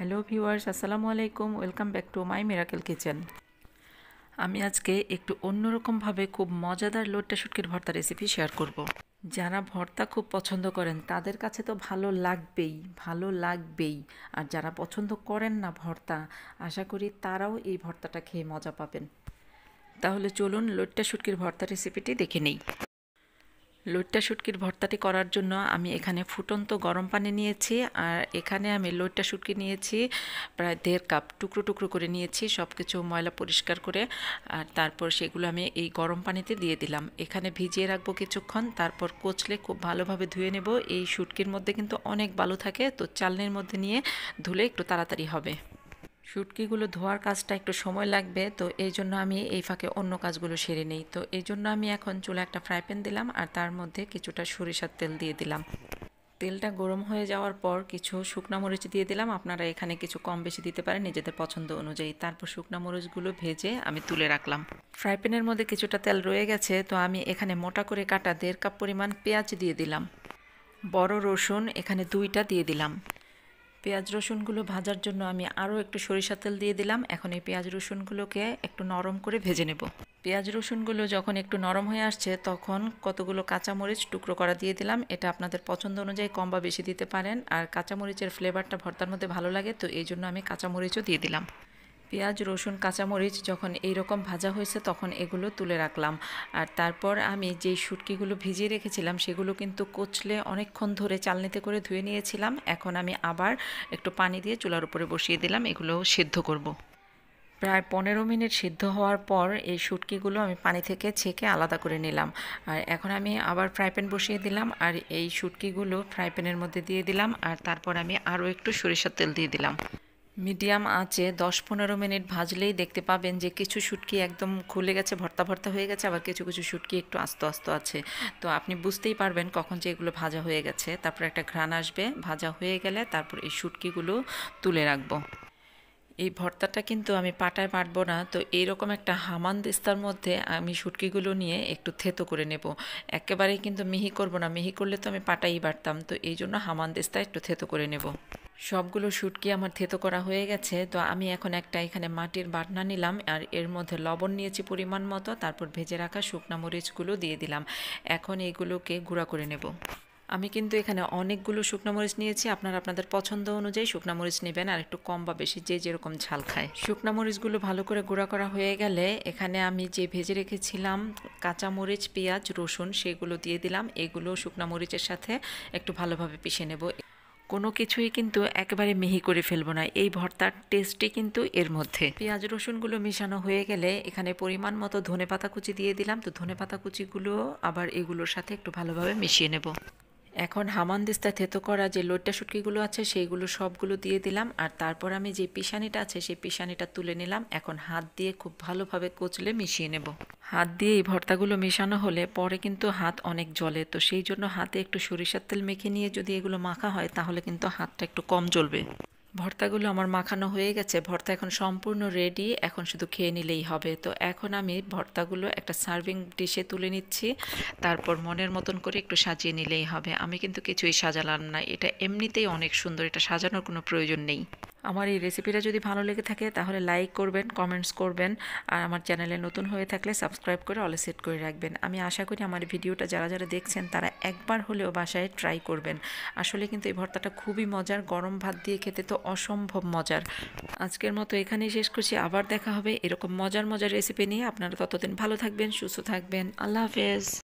Hello viewers আসসালামু আলাইকুম welcome back to my miracle kitchen আমি আজকে একটু অন্যরকমভাবে খুব মজাদার লোট্টা শুটকির ভর্তা রেসিপি শেয়ার করব। যারা ভর্তা খুব পছন্দ করেন তাদের কাছে তো ভালো লাগবেই ভালো লাগবেই আর যারা পছন্দ করেন না ভর্তা আশা করি তারাও এই ভর্তাটা খেয়ে মজা পাবেন তাহলে চলুন লোট্টা শুটকির ভর্তা রেসিপিটি দেখে নেই লইট্টা শুটকির ভর্তাটি করার জন্য আমি এখানে ফুটন্ত গরম পানি নিয়েছি আর এখানে আমি লইট্টা শুটকি নিয়েছি প্রায় দেড় কাপ টুকরো টুকরো করে নিয়েছি সব কিছু ময়লা পরিষ্কার করে আর তারপর সেগুলো আমি এই গরম পানিতে দিয়ে দিলাম এখানে ভিজিয়ে রাখবো কিছুক্ষণ তারপর কোচলে খুব ভালোভাবে ধুয়ে নেব এই শুটকির মধ্যে কিন্তু অনেক বালু থাকে তো চালনির মধ্যে নিয়ে ধুলে একটু তাড়াতাড়ি হবে শুটকিগুলো ধোয়ার কাজটা একটু সময় লাগবে তো এই জন্য আমি এই ফাঁকে অন্য কাজগুলো সেরে নিই তো এই জন্য আমি এখন চুলা একটা ফ্রাই প্যান দিলাম আর তার মধ্যে কিছুটা সরিষার তেল দিয়ে দিলাম তেলটা গরম হয়ে যাওয়ার পর কিছু শুকনো মরিচ দিয়ে দিলাম আপনারা এখানে কিছু কম বেশি দিতে পারেন নিজেদের পছন্দ অনুযায়ী তারপর শুকনো মরিচগুলো ভেজে আমি তুলে রাখলাম ফ্রাই প্যানের মধ্যে কিছুটা তেল রয়ে গেছে তো আমি এখানে মোটা করে কাটা দেড় কাপ পরিমাণ পেঁয়াজ দিয়ে দিলাম বড় রসুন এখানে দুইটা দিয়ে দিলাম পেঁয়াজ রসুনগুলো ভাজার জন্য আমি আরও একটু সরিষা তেল দিয়ে দিলাম এখন এই পেঁয়াজ রসুনগুলোকে একটু নরম করে ভেজে নেব পেঁয়াজ রসুনগুলো যখন একটু নরম হয়ে আসছে তখন কতগুলো কাঁচামরিচ টুকরো করা দিয়ে দিলাম এটা আপনাদের পছন্দ অনুযায়ী কম বা বেশি দিতে পারেন আর কাঁচামরিচের ফ্লেভারটা ভর্তার মধ্যে ভালো লাগে তো এই জন্য আমি কাঁচামরিচও দিয়ে দিলাম পেঁয়াজ রসুন কাঁচামরিচ যখন এইরকম ভাজা হয়েছে তখন এগুলো তুলে রাখলাম আর তারপর আমি যেই শুটকিগুলো ভিজিয়ে রেখেছিলাম সেগুলো কিন্তু কোচলে অনেকক্ষণ ধরে চালনিতে করে ধুয়ে নিয়েছিলাম এখন আমি আবার একটু পানি দিয়ে চুলার উপরে বসিয়ে দিলাম এগুলো সেদ্ধ করব। প্রায় পনেরো মিনিট সিদ্ধ হওয়ার পর এই শুটকিগুলো আমি পানি থেকে ছেঁকে আলাদা করে নিলাম আর এখন আমি আবার ফ্রাই প্যান বসিয়ে দিলাম আর এই শুটকিগুলো ফ্রাই প্যানের মধ্যে দিয়ে দিলাম আর তারপর আমি আরও একটু সরিষার তেল দিয়ে দিলাম মিডিয়াম আঁচে দশ পনেরো মিনিট ভাজলেই দেখতে পাবেন যে কিছু শুটকি একদম খুলে গেছে ভর্তা ভর্তা হয়ে গেছে আবার কিছু কিছু শুটকি একটু আস্ত আস্ত আছে তো আপনি বুঝতেই পারবেন কখন যে এগুলো ভাজা হয়ে গেছে তারপর একটা ঘ্রাণ আসবে ভাজা হয়ে গেলে তারপর এই শুটকিগুলো তুলে রাখবো এই ভর্তাটা কিন্তু আমি পাটায় পাটবো না তো এইরকম একটা হামান দিস্তার মধ্যে আমি শুটকিগুলো নিয়ে একটু থেতো করে নেব একেবারেই কিন্তু মিহি করব না মিহি করলে তো আমি পাটাই বাটতাম তো এই জন্য হামান দিস্তা একটু থেতো করে নেব সবগুলো শুটকি আমার থেতো করা হয়ে গেছে তো আমি এখন একটা এখানে মাটির বাটনা নিলাম আর এর মধ্যে লবণ নিয়েছি পরিমাণ মতো তারপর ভেজে রাখা শুকনো মরিচগুলো দিয়ে দিলাম এখন এইগুলোকে গুঁড়া করে নেব আমি কিন্তু এখানে অনেকগুলো শুকনো মরিচ নিয়েছি আপনারা আপনাদের পছন্দ অনুযায়ী শুকনো মরিচ নেবেন আর একটু কম বা বেশি যে যেরকম ঝাল খায় শুকনো মরিচগুলো ভালো করে গুঁড়া করা হয়ে গেলে এখানে আমি যে ভেজে রেখেছিলাম কাঁচা মরিচ পেঁয়াজ রসুন সেগুলো দিয়ে দিলাম এগুলো শুকনো মরিচের সাথে একটু ভালোভাবে পিষে নেব কোনো কিছুই কিন্তু একেবারে মিহি করে ফেলবো না এই ভর্তার টেস্টই কিন্তু এর মধ্যে পেঁয়াজ রসুনগুলো মেশানো হয়ে গেলে এখানে পরিমাণ মতো ধনে পাতা কুচি দিয়ে দিলাম তো ধনে পাতা কুচিগুলো আবার এগুলোর সাথে একটু ভালোভাবে মিশিয়ে নেব এখন হামানদিস্তা থেতো করা যে লোটটা শুটকিগুলো আছে সেইগুলো সবগুলো দিয়ে দিলাম আর তারপর আমি যে পিসানিটা আছে সেই পিসানিটা তুলে নিলাম এখন হাত দিয়ে খুব ভালোভাবে কোচলে মিশিয়ে নেব হাত দিয়ে এই ভর্তাগুলো মেশানো হলে পরে কিন্তু হাত অনেক জ্বলে তো সেই জন্য হাতে একটু সরিষার তেল মেখে নিয়ে যদি এগুলো মাখা হয় তাহলে কিন্তু হাতটা একটু কম জ্বলবে ভর্তাগুলো আমার মাখানো হয়ে গেছে ভর্তা এখন সম্পূর্ণ রেডি এখন শুধু খেয়ে নিলেই হবে তো এখন আমি ভর্তাগুলো একটা সার্ভিং ডিশে তুলে নিচ্ছি তারপর মনের মতন করে একটু সাজিয়ে নিলেই হবে আমি কিন্তু কিছুই সাজালাম না এটা এমনিতেই অনেক সুন্দর এটা সাজানোর কোনো প্রয়োজন নেই আমার এই রেসিপিটা যদি ভালো লেগে থাকে তাহলে লাইক করবেন কমেন্টস করবেন আর আমার চ্যানেলে নতুন হয়ে থাকলে সাবস্ক্রাইব করে অলে সেট করে রাখবেন আমি আশা করি আমার ভিডিওটা যারা যারা দেখছেন তারা একবার হলেও বাসায় ট্রাই করবেন আসলে কিন্তু এই ভর্তাটা খুবই মজার গরম ভাত দিয়ে খেতে তো অসম্ভব মজার আজকের মতো এখানেই শেষ করছি আবার দেখা হবে এরকম মজার মজার রেসিপি নিয়ে আপনারা ততদিন ভালো থাকবেন সুস্থ থাকবেন আল্লাহ হাফেজ